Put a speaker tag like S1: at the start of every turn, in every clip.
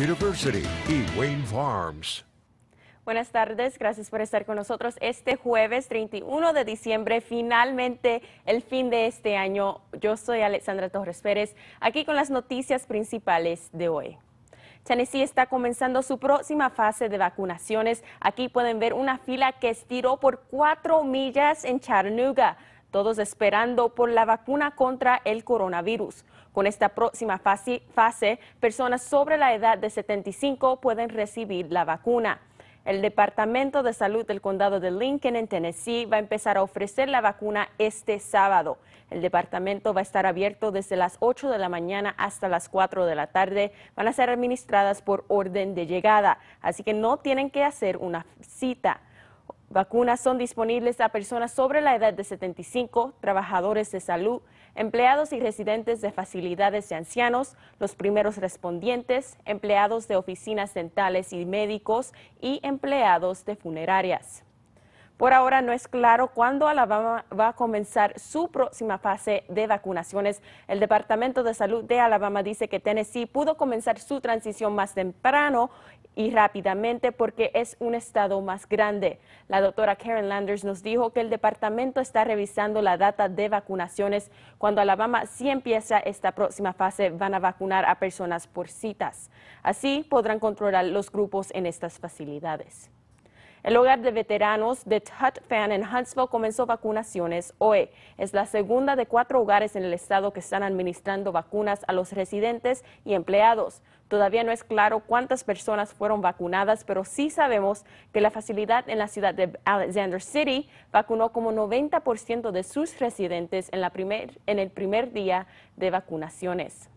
S1: University y Wayne Farms. Buenas tardes, gracias por estar con nosotros este jueves 31 de diciembre, finalmente el fin de este año. Yo soy Alexandra Torres Pérez, aquí con las noticias principales de hoy. Tennessee está comenzando su próxima fase de vacunaciones. Aquí pueden ver una fila que estiró por cuatro millas en Chattanooga todos esperando por la vacuna contra el coronavirus. Con esta próxima fase, personas sobre la edad de 75 pueden recibir la vacuna. El Departamento de Salud del Condado de Lincoln, en Tennessee, va a empezar a ofrecer la vacuna este sábado. El departamento va a estar abierto desde las 8 de la mañana hasta las 4 de la tarde. Van a ser administradas por orden de llegada, así que no tienen que hacer una cita. Vacunas son disponibles a personas sobre la edad de 75, trabajadores de salud, empleados y residentes de facilidades de ancianos, los primeros respondientes, empleados de oficinas dentales y médicos y empleados de funerarias. Por ahora no es claro cuándo Alabama va a comenzar su próxima fase de vacunaciones. El Departamento de Salud de Alabama dice que Tennessee pudo comenzar su transición más temprano y rápidamente porque es un estado más grande. La doctora Karen Landers nos dijo que el departamento está revisando la data de vacunaciones. Cuando Alabama sí empieza esta próxima fase, van a vacunar a personas por citas. Así podrán controlar los grupos en estas facilidades. El hogar de veteranos de Fan en Huntsville comenzó vacunaciones hoy. Es la segunda de cuatro hogares en el estado que están administrando vacunas a los residentes y empleados. Todavía no es claro cuántas personas fueron vacunadas, pero sí sabemos que la facilidad en la ciudad de Alexander City vacunó como 90% de sus residentes primer, en el primer día de vacunaciones.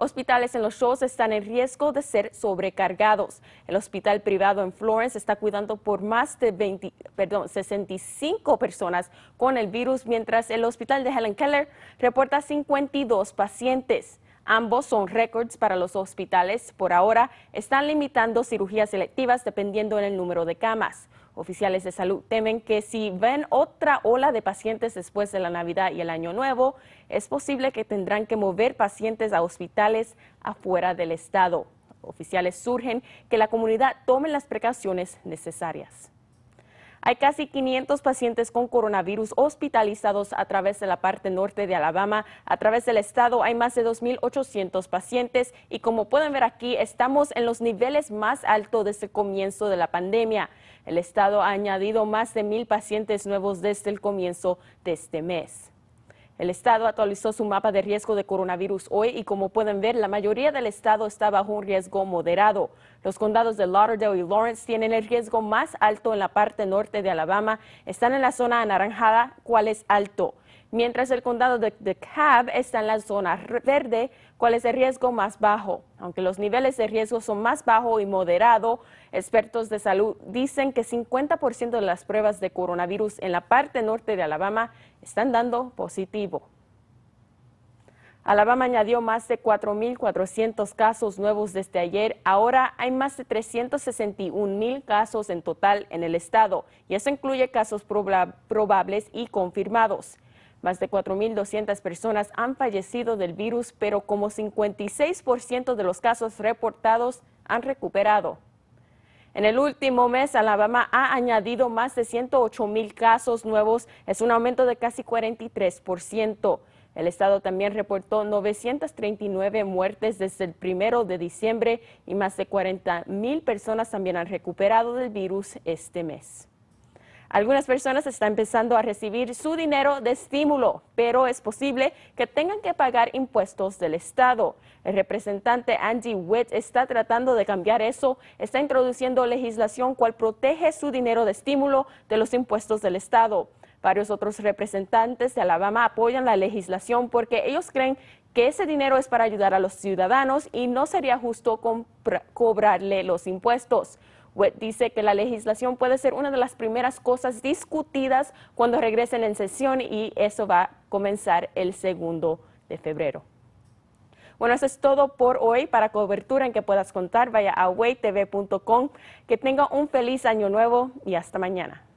S1: Hospitales en los shows están en riesgo de ser sobrecargados. El hospital privado en Florence está cuidando por más de 20, 65 personas con el virus, mientras el hospital de Helen Keller reporta 52 pacientes. Ambos son récords para los hospitales. Por ahora están limitando cirugías selectivas dependiendo del número de camas. Oficiales de salud temen que si ven otra ola de pacientes después de la Navidad y el Año Nuevo, es posible que tendrán que mover pacientes a hospitales afuera del estado. Oficiales surgen que la comunidad tome las precauciones necesarias. Hay casi 500 pacientes con coronavirus hospitalizados a través de la parte norte de Alabama. A través del estado hay más de 2.800 pacientes y como pueden ver aquí estamos en los niveles más altos desde el comienzo de la pandemia. El estado ha añadido más de mil pacientes nuevos desde el comienzo de este mes. El estado actualizó su mapa de riesgo de coronavirus hoy y como pueden ver, la mayoría del estado está bajo un riesgo moderado. Los condados de Lauderdale y Lawrence tienen el riesgo más alto en la parte norte de Alabama, están en la zona anaranjada, cuál es alto. Mientras el condado de DeKalb está en la zona verde, cuál es el riesgo más bajo. Aunque los niveles de riesgo son más bajo y moderado, expertos de salud dicen que 50% de las pruebas de coronavirus en la parte norte de Alabama están dando positivo. Alabama añadió más de 4.400 casos nuevos desde ayer. Ahora hay más de 361.000 casos en total en el estado y eso incluye casos probables y confirmados. Más de 4.200 personas han fallecido del virus, pero como 56% de los casos reportados han recuperado. En el último mes, Alabama ha añadido más de 108 mil casos nuevos, es un aumento de casi 43%. El estado también reportó 939 muertes desde el primero de diciembre y más de 40 mil personas también han recuperado del virus este mes. Algunas personas están empezando a recibir su dinero de estímulo, pero es posible que tengan que pagar impuestos del Estado. El representante Andy Witt está tratando de cambiar eso, está introduciendo legislación cual protege su dinero de estímulo de los impuestos del Estado. Varios otros representantes de Alabama apoyan la legislación porque ellos creen que ese dinero es para ayudar a los ciudadanos y no sería justo cobrarle los impuestos dice que la legislación puede ser una de las primeras cosas discutidas cuando regresen en sesión y eso va a comenzar el segundo de febrero. Bueno, eso es todo por hoy. Para cobertura en que puedas contar, vaya a waytv.com. Que tenga un feliz año nuevo y hasta mañana.